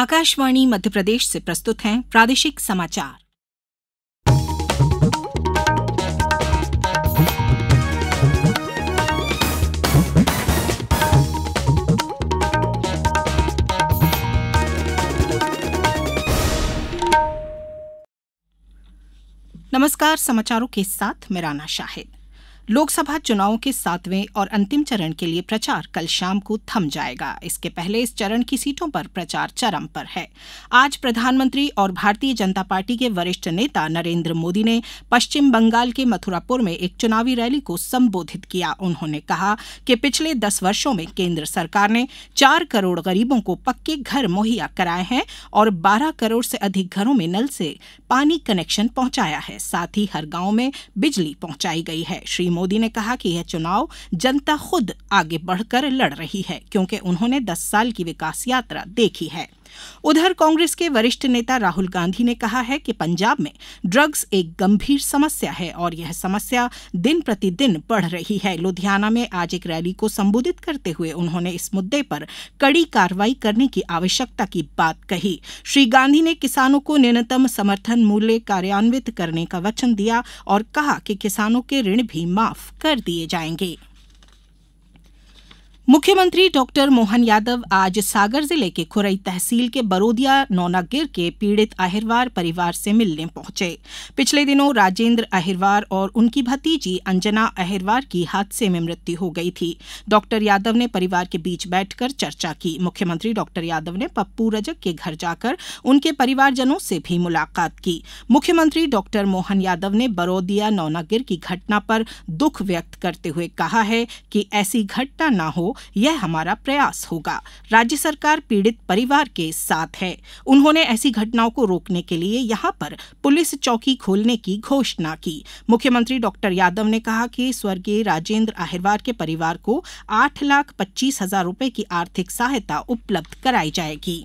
आकाशवाणी मध्य प्रदेश से प्रस्तुत हैं प्रादेशिक समाचार नमस्कार समाचारों के साथ मैं राना शाहिद लोकसभा चुनावों के सातवें और अंतिम चरण के लिए प्रचार कल शाम को थम जाएगा इसके पहले इस चरण की सीटों पर प्रचार चरम पर है आज प्रधानमंत्री और भारतीय जनता पार्टी के वरिष्ठ नेता नरेंद्र मोदी ने पश्चिम बंगाल के मथुरापुर में एक चुनावी रैली को संबोधित किया उन्होंने कहा कि पिछले दस वर्षो में केंद्र सरकार ने चार करोड़ गरीबों को पक्के घर मुहैया कराए हैं और बारह करोड़ से अधिक घरों में नल से पानी कनेक्शन पहुंचाया है साथ ही हर गांव में बिजली पहुंचाई गई है श्री मोदी ने कहा कि यह चुनाव जनता खुद आगे बढ़कर लड़ रही है क्योंकि उन्होंने दस साल की विकास यात्रा देखी है उधर कांग्रेस के वरिष्ठ नेता राहुल गांधी ने कहा है कि पंजाब में ड्रग्स एक गंभीर समस्या है और यह समस्या दिन प्रतिदिन बढ़ रही है लुधियाना में आज एक रैली को संबोधित करते हुए उन्होंने इस मुद्दे पर कड़ी कार्रवाई करने की आवश्यकता की बात कही श्री गांधी ने किसानों को न्यूनतम समर्थन मूल्य कार्यान्वित करने का वचन दिया और कहा कि किसानों के ऋण भी माफ कर दिए जाएंगे मुख्यमंत्री डॉक्टर मोहन यादव आज सागर जिले के खुरई तहसील के बरोदिया नौनागिर के पीड़ित अहिरवार परिवार से मिलने पहुंचे पिछले दिनों राजेंद्र अहिरवार और उनकी भतीजी अंजना अहिरवार की हादसे में मृत्यु हो गई थी डॉक्टर यादव ने परिवार के बीच बैठकर चर्चा की मुख्यमंत्री डॉक्टर यादव ने पप्पू रजक के घर जाकर उनके परिवारजनों से भी मुलाकात की मुख्यमंत्री डॉक्टर मोहन यादव ने बरोदिया नौनागिर की घटना पर दुख व्यक्त करते हुए कहा है कि ऐसी घटना न हो यह हमारा प्रयास होगा राज्य सरकार पीड़ित परिवार के साथ है उन्होंने ऐसी घटनाओं को रोकने के लिए यहाँ पर पुलिस चौकी खोलने की घोषणा की मुख्यमंत्री डॉक्टर यादव ने कहा कि स्वर्गीय राजेंद्र आहिरवार के परिवार को आठ लाख पच्चीस हजार रूपए की आर्थिक सहायता उपलब्ध कराई जाएगी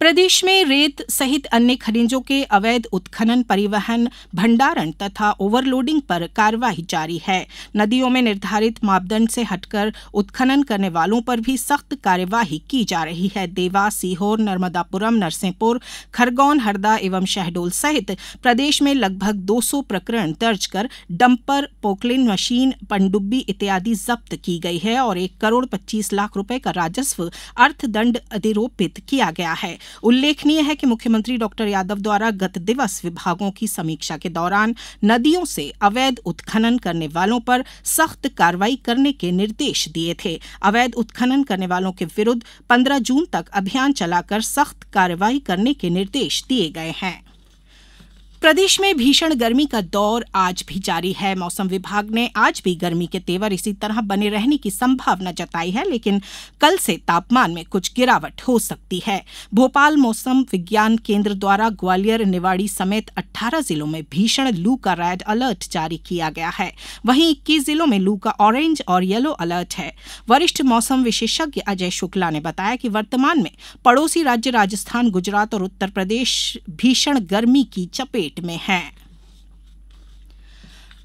प्रदेश में रेत सहित अन्य खनिजों के अवैध उत्खनन परिवहन भंडारण तथा ओवरलोडिंग पर कार्यवाही जारी है नदियों में निर्धारित मापदंड से हटकर उत्खनन करने वालों पर भी सख्त कार्यवाही की जा रही है देवास सीहोर नर्मदापुरम नरसिंहपुर खरगोन हरदा एवं शहडोल सहित प्रदेश में लगभग 200 प्रकरण दर्ज कर डंपर पोकलिन मशीन पनडुब्बी इत्यादि जब्त की गई है और एक करोड़ पच्चीस लाख रुपए का राजस्व अर्थदंड अधिरोपित किया गया है उल्लेखनीय है कि मुख्यमंत्री डॉक्टर यादव द्वारा गत दिवस विभागों की समीक्षा के दौरान नदियों से अवैध उत्खनन करने वालों पर सख्त कार्रवाई करने के निर्देश दिए थे अवैध उत्खनन करने वालों के विरुद्ध पंद्रह जून तक अभियान चलाकर सख्त कार्रवाई करने के निर्देश दिए गए हैं प्रदेश में भीषण गर्मी का दौर आज भी जारी है मौसम विभाग ने आज भी गर्मी के तेवर इसी तरह बने रहने की संभावना जताई है लेकिन कल से तापमान में कुछ गिरावट हो सकती है भोपाल मौसम विज्ञान केंद्र द्वारा ग्वालियर निवाड़ी समेत 18 जिलों में भीषण लू का रेड अलर्ट जारी किया गया है वहीं इक्कीस जिलों में लू का ऑरेंज और येलो अलर्ट है वरिष्ठ मौसम विशेषज्ञ अजय शुक्ला ने बताया कि वर्तमान में पड़ोसी राज्य राजस्थान गुजरात और उत्तर प्रदेश भीषण गर्मी की चपेट चपेट में हैं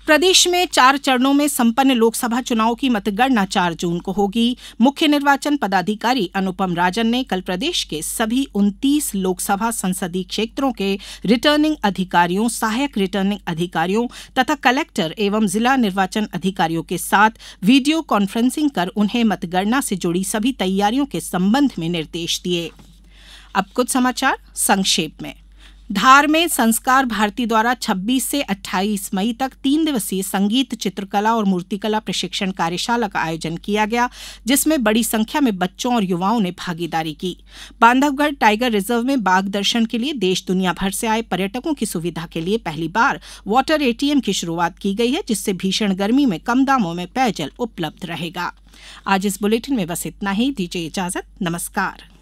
प्रदेश में चार चरणों में संपन्न लोकसभा चुनाव की मतगणना चार जून को होगी मुख्य निर्वाचन पदाधिकारी अनुपम राजन ने कल प्रदेश के सभी उनतीस लोकसभा संसदीय क्षेत्रों के रिटर्निंग अधिकारियों सहायक रिटर्निंग अधिकारियों तथा कलेक्टर एवं जिला निर्वाचन अधिकारियों के साथ वीडियो कॉन्फ्रेंसिंग कर उन्हें मतगणना से जुड़ी सभी तैयारियों के संबंध में निर्देश दिए अब कुछ समाचार संक्षेप में धार में संस्कार भारती द्वारा 26 से 28 मई तक तीन दिवसीय संगीत चित्रकला और मूर्तिकला प्रशिक्षण कार्यशाला का आयोजन किया गया जिसमें बड़ी संख्या में बच्चों और युवाओं ने भागीदारी की बांधवगढ़ टाइगर रिजर्व में बाघ दर्शन के लिए देश दुनिया भर से आए पर्यटकों की सुविधा के लिए पहली बार वाटर एटीएम की शुरुआत की गई है जिससे भीषण गर्मी में कम दामों में पेयजल उपलब्ध रहेगा आज इस बुलेटिन में बस इतना ही दीजिए इजाजत नमस्कार